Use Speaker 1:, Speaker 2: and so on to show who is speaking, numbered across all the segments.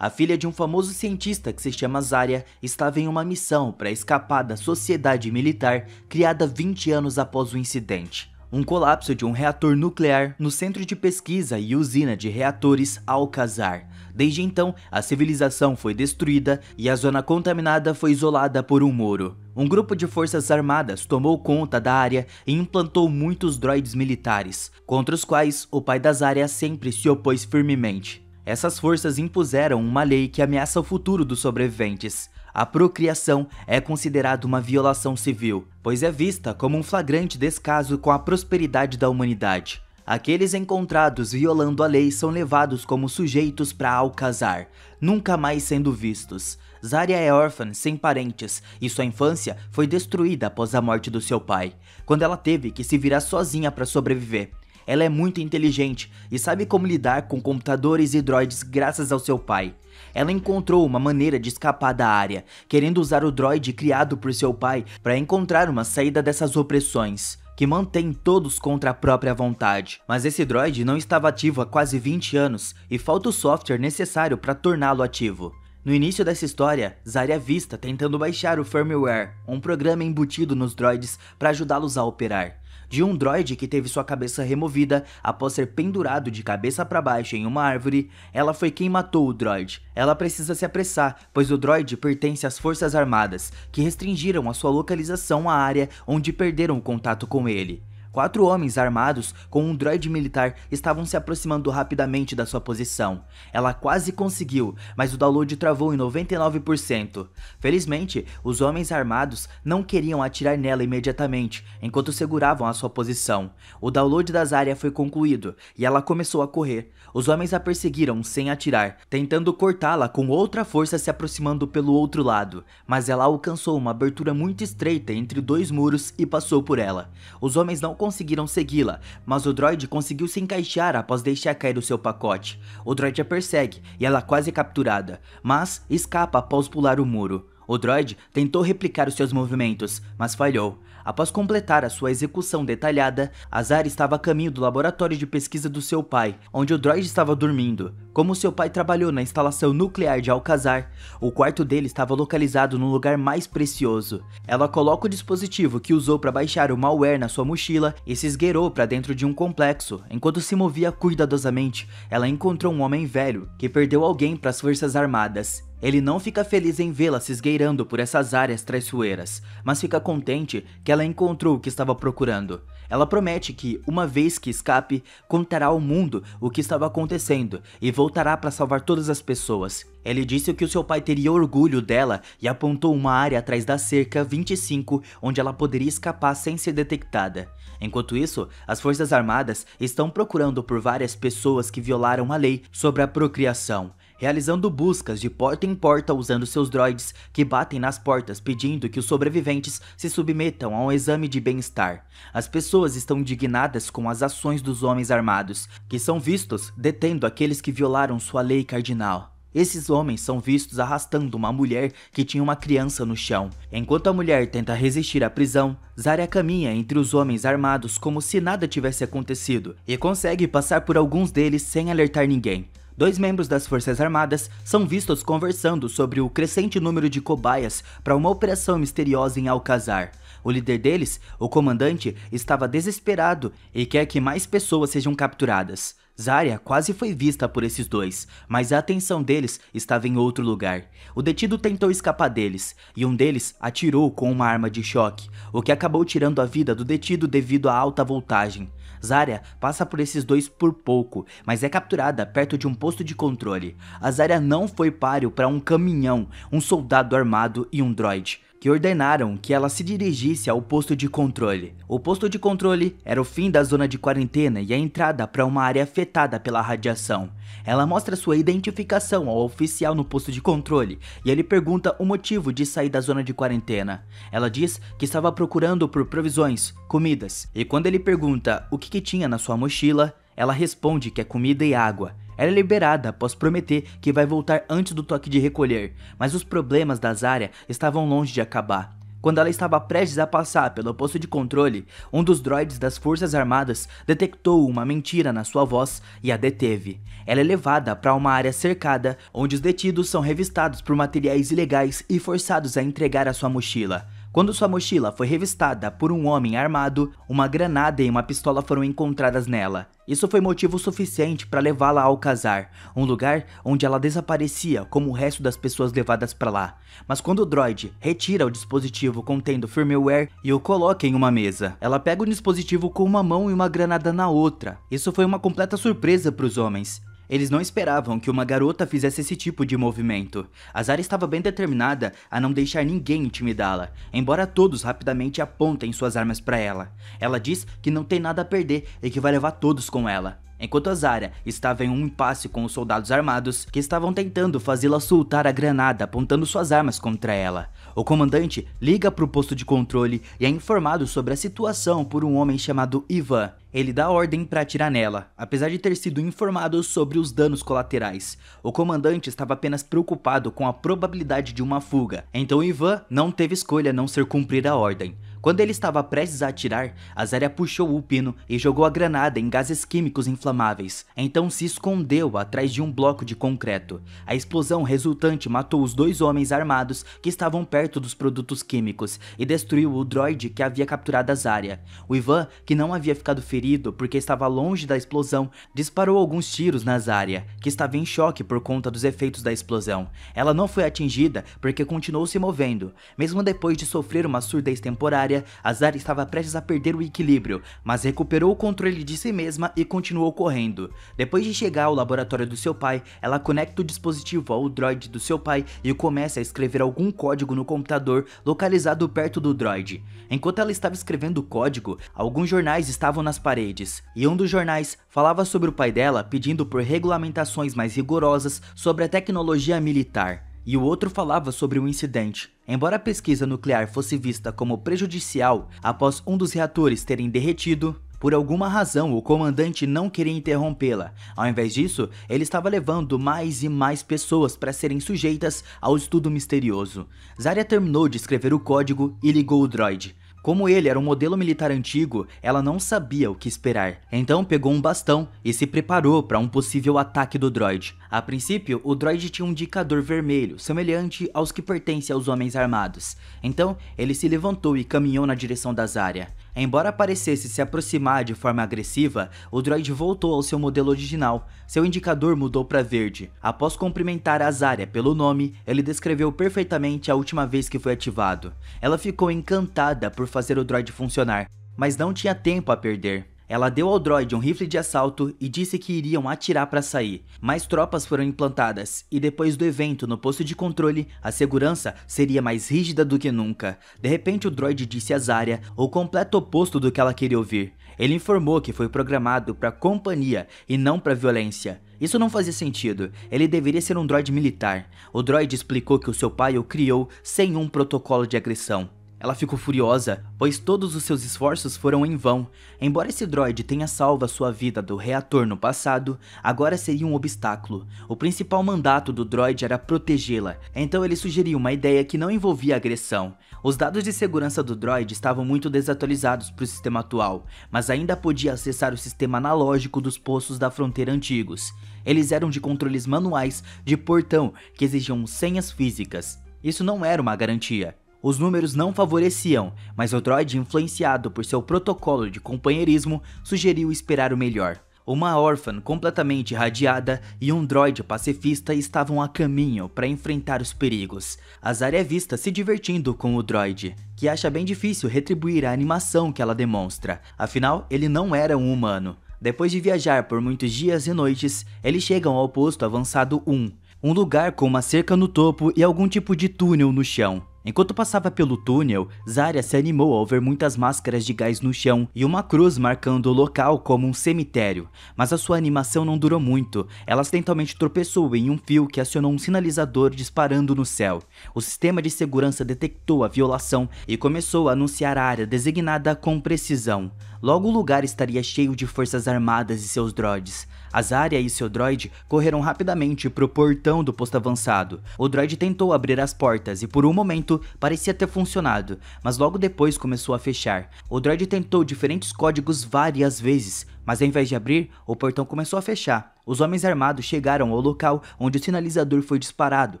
Speaker 1: A filha de um famoso cientista que se chama Zarya estava em uma missão para escapar da sociedade militar criada 20 anos após o incidente. Um colapso de um reator nuclear no centro de pesquisa e usina de reatores Alcazar. Desde então, a civilização foi destruída e a zona contaminada foi isolada por um muro. Um grupo de forças armadas tomou conta da área e implantou muitos droids militares, contra os quais o pai da Zarya sempre se opôs firmemente. Essas forças impuseram uma lei que ameaça o futuro dos sobreviventes. A procriação é considerada uma violação civil, pois é vista como um flagrante descaso com a prosperidade da humanidade. Aqueles encontrados violando a lei são levados como sujeitos para Alcazar, nunca mais sendo vistos. Zarya é órfã, sem parentes, e sua infância foi destruída após a morte do seu pai, quando ela teve que se virar sozinha para sobreviver. Ela é muito inteligente e sabe como lidar com computadores e droids graças ao seu pai. Ela encontrou uma maneira de escapar da área, querendo usar o droid criado por seu pai para encontrar uma saída dessas opressões que mantém todos contra a própria vontade. Mas esse droid não estava ativo há quase 20 anos e falta o software necessário para torná-lo ativo. No início dessa história, Zarya é vista tentando baixar o firmware, um programa embutido nos droids para ajudá-los a operar de um droide que teve sua cabeça removida após ser pendurado de cabeça para baixo em uma árvore, ela foi quem matou o droide. Ela precisa se apressar, pois o droide pertence às Forças Armadas, que restringiram a sua localização à área onde perderam o contato com ele. Quatro homens armados com um droid militar estavam se aproximando rapidamente da sua posição. Ela quase conseguiu, mas o download travou em 99%. Felizmente, os homens armados não queriam atirar nela imediatamente, enquanto seguravam a sua posição. O download das áreas foi concluído e ela começou a correr. Os homens a perseguiram sem atirar, tentando cortá-la com outra força se aproximando pelo outro lado, mas ela alcançou uma abertura muito estreita entre dois muros e passou por ela. Os homens não conseguiram segui-la, mas o droid conseguiu se encaixar após deixar cair o seu pacote. O droid a persegue e ela é quase é capturada, mas escapa após pular o muro. O droid tentou replicar os seus movimentos, mas falhou. Após completar a sua execução detalhada, Azar estava a caminho do laboratório de pesquisa do seu pai, onde o droid estava dormindo. Como seu pai trabalhou na instalação nuclear de Alcazar, o quarto dele estava localizado no lugar mais precioso. Ela coloca o dispositivo que usou para baixar o malware na sua mochila e se esgueirou para dentro de um complexo. Enquanto se movia cuidadosamente, ela encontrou um homem velho que perdeu alguém para as forças armadas. Ele não fica feliz em vê-la se esgueirando por essas áreas traiçoeiras, mas fica contente que ela encontrou o que estava procurando. Ela promete que, uma vez que escape, contará ao mundo o que estava acontecendo e voltará para salvar todas as pessoas. Ele disse que o seu pai teria orgulho dela e apontou uma área atrás da cerca 25 onde ela poderia escapar sem ser detectada. Enquanto isso, as Forças Armadas estão procurando por várias pessoas que violaram a lei sobre a procriação realizando buscas de porta em porta usando seus droids, que batem nas portas pedindo que os sobreviventes se submetam a um exame de bem-estar. As pessoas estão indignadas com as ações dos homens armados, que são vistos detendo aqueles que violaram sua lei cardinal. Esses homens são vistos arrastando uma mulher que tinha uma criança no chão. Enquanto a mulher tenta resistir à prisão, Zarya caminha entre os homens armados como se nada tivesse acontecido e consegue passar por alguns deles sem alertar ninguém dois membros das Forças Armadas são vistos conversando sobre o crescente número de cobaias para uma operação misteriosa em Alcazar. O líder deles, o comandante, estava desesperado e quer que mais pessoas sejam capturadas. Zarya quase foi vista por esses dois, mas a atenção deles estava em outro lugar. O detido tentou escapar deles, e um deles atirou com uma arma de choque, o que acabou tirando a vida do detido devido à alta voltagem. Zarya passa por esses dois por pouco, mas é capturada perto de um posto de controle. A Zarya não foi páreo para um caminhão, um soldado armado e um droid que ordenaram que ela se dirigisse ao posto de controle. O posto de controle era o fim da zona de quarentena e a entrada para uma área afetada pela radiação. Ela mostra sua identificação ao oficial no posto de controle e ele pergunta o motivo de sair da zona de quarentena. Ela diz que estava procurando por provisões, comidas, e quando ele pergunta o que, que tinha na sua mochila, ela responde que é comida e água. Ela é liberada após prometer que vai voltar antes do toque de recolher, mas os problemas da Zarya estavam longe de acabar. Quando ela estava prestes a passar pelo posto de controle, um dos droids das Forças Armadas detectou uma mentira na sua voz e a deteve. Ela é levada para uma área cercada, onde os detidos são revistados por materiais ilegais e forçados a entregar a sua mochila. Quando sua mochila foi revistada por um homem armado, uma granada e uma pistola foram encontradas nela. Isso foi motivo suficiente para levá-la ao casar, um lugar onde ela desaparecia como o resto das pessoas levadas para lá. Mas quando o droid retira o dispositivo contendo firmware e o coloca em uma mesa, ela pega o dispositivo com uma mão e uma granada na outra. Isso foi uma completa surpresa para os homens. Eles não esperavam que uma garota fizesse esse tipo de movimento. A Zara estava bem determinada a não deixar ninguém intimidá-la, embora todos rapidamente apontem suas armas para ela. Ela diz que não tem nada a perder e que vai levar todos com ela enquanto Azara estava em um impasse com os soldados armados que estavam tentando fazê-la soltar a granada apontando suas armas contra ela. O comandante liga para o posto de controle e é informado sobre a situação por um homem chamado Ivan. Ele dá ordem para atirar nela, apesar de ter sido informado sobre os danos colaterais. O comandante estava apenas preocupado com a probabilidade de uma fuga, então Ivan não teve escolha não ser cumprir a ordem. Quando ele estava prestes a atirar, Azaria puxou o pino e jogou a granada em gases químicos inflamáveis, então se escondeu atrás de um bloco de concreto. A explosão resultante matou os dois homens armados que estavam perto dos produtos químicos e destruiu o droid que havia capturado Azaria. O Ivan, que não havia ficado ferido porque estava longe da explosão, disparou alguns tiros na Azaria, que estava em choque por conta dos efeitos da explosão. Ela não foi atingida porque continuou se movendo, mesmo depois de sofrer uma surdez temporária área, Azar estava prestes a perder o equilíbrio, mas recuperou o controle de si mesma e continuou correndo. Depois de chegar ao laboratório do seu pai, ela conecta o dispositivo ao droid do seu pai e começa a escrever algum código no computador localizado perto do droid. Enquanto ela estava escrevendo o código, alguns jornais estavam nas paredes, e um dos jornais falava sobre o pai dela pedindo por regulamentações mais rigorosas sobre a tecnologia militar e o outro falava sobre um incidente. Embora a pesquisa nuclear fosse vista como prejudicial após um dos reatores terem derretido, por alguma razão, o comandante não queria interrompê-la. Ao invés disso, ele estava levando mais e mais pessoas para serem sujeitas ao estudo misterioso. Zarya terminou de escrever o código e ligou o droid. Como ele era um modelo militar antigo, ela não sabia o que esperar, então pegou um bastão e se preparou para um possível ataque do droid. A princípio, o droid tinha um indicador vermelho, semelhante aos que pertencem aos homens armados, então ele se levantou e caminhou na direção da Zarya. Embora parecesse se aproximar de forma agressiva, o droid voltou ao seu modelo original. Seu indicador mudou para verde. Após cumprimentar Azaria pelo nome, ele descreveu perfeitamente a última vez que foi ativado. Ela ficou encantada por fazer o droid funcionar, mas não tinha tempo a perder. Ela deu ao droid um rifle de assalto e disse que iriam atirar para sair. Mais tropas foram implantadas e depois do evento no posto de controle, a segurança seria mais rígida do que nunca. De repente o droid disse a Zarya o completo oposto do que ela queria ouvir. Ele informou que foi programado para companhia e não para violência. Isso não fazia sentido, ele deveria ser um droid militar. O droid explicou que o seu pai o criou sem um protocolo de agressão. Ela ficou furiosa, pois todos os seus esforços foram em vão. Embora esse droid tenha salvo a sua vida do reator no passado, agora seria um obstáculo. O principal mandato do droid era protegê-la, então ele sugeriu uma ideia que não envolvia agressão. Os dados de segurança do droid estavam muito desatualizados para o sistema atual, mas ainda podia acessar o sistema analógico dos poços da fronteira antigos. Eles eram de controles manuais de portão que exigiam senhas físicas. Isso não era uma garantia os números não favoreciam, mas o droid, influenciado por seu protocolo de companheirismo, sugeriu esperar o melhor. Uma órfã completamente irradiada e um droid pacifista estavam a caminho para enfrentar os perigos. Azar é vista se divertindo com o droid, que acha bem difícil retribuir a animação que ela demonstra, afinal ele não era um humano. Depois de viajar por muitos dias e noites, eles chegam ao posto avançado 1, um lugar com uma cerca no topo e algum tipo de túnel no chão. Enquanto passava pelo túnel, Zarya se animou ao ver muitas máscaras de gás no chão e uma cruz marcando o local como um cemitério, mas a sua animação não durou muito, ela acidentalmente tropeçou em um fio que acionou um sinalizador disparando no céu. O sistema de segurança detectou a violação e começou a anunciar a área designada com precisão. Logo o lugar estaria cheio de forças armadas e seus droids. Azaria e seu droid correram rapidamente para o portão do posto avançado. O droid tentou abrir as portas e por um momento parecia ter funcionado, mas logo depois começou a fechar. O droid tentou diferentes códigos várias vezes, mas ao invés de abrir, o portão começou a fechar. Os homens armados chegaram ao local onde o sinalizador foi disparado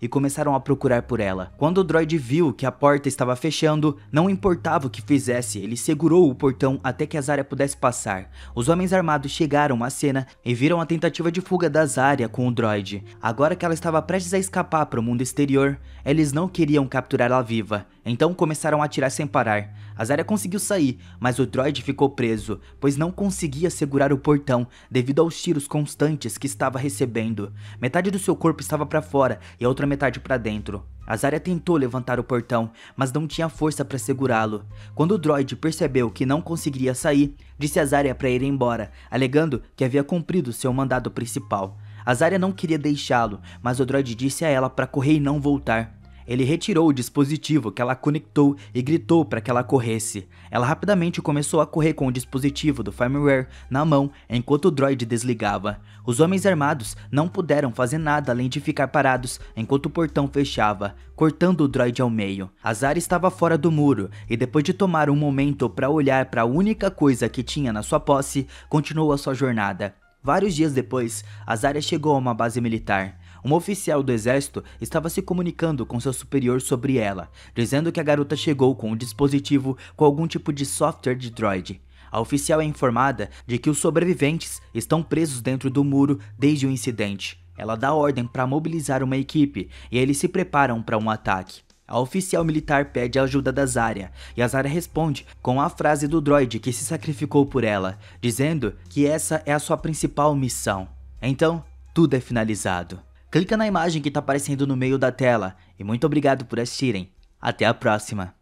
Speaker 1: e começaram a procurar por ela. Quando o droid viu que a porta estava fechando, não importava o que fizesse, ele segurou o portão até que a Zarya pudesse passar. Os homens armados chegaram à cena e viram a tentativa de fuga da Zarya com o droid. Agora que ela estava prestes a escapar para o mundo exterior, eles não queriam capturá-la viva. Então começaram a atirar sem parar. Azaria conseguiu sair, mas o droid ficou preso, pois não conseguia segurar o portão devido aos tiros constantes que estava recebendo. Metade do seu corpo estava para fora e a outra metade para dentro. Azaria tentou levantar o portão, mas não tinha força para segurá-lo. Quando o droid percebeu que não conseguiria sair, disse a Azaria para ir embora, alegando que havia cumprido seu mandado principal. Azaria não queria deixá-lo, mas o droid disse a ela para correr e não voltar. Ele retirou o dispositivo que ela conectou e gritou para que ela corresse. Ela rapidamente começou a correr com o dispositivo do firmware na mão enquanto o droid desligava. Os homens armados não puderam fazer nada além de ficar parados enquanto o portão fechava, cortando o droid ao meio. Azar estava fora do muro e depois de tomar um momento para olhar para a única coisa que tinha na sua posse, continuou a sua jornada. Vários dias depois, Azaria chegou a uma base militar. Um oficial do exército estava se comunicando com seu superior sobre ela, dizendo que a garota chegou com um dispositivo com algum tipo de software de droid. A oficial é informada de que os sobreviventes estão presos dentro do muro desde o incidente. Ela dá ordem para mobilizar uma equipe e eles se preparam para um ataque. A oficial militar pede a ajuda da Zarya, e a Zarya responde com a frase do droid que se sacrificou por ela, dizendo que essa é a sua principal missão. Então, tudo é finalizado clica na imagem que está aparecendo no meio da tela e muito obrigado por assistirem. Até a próxima!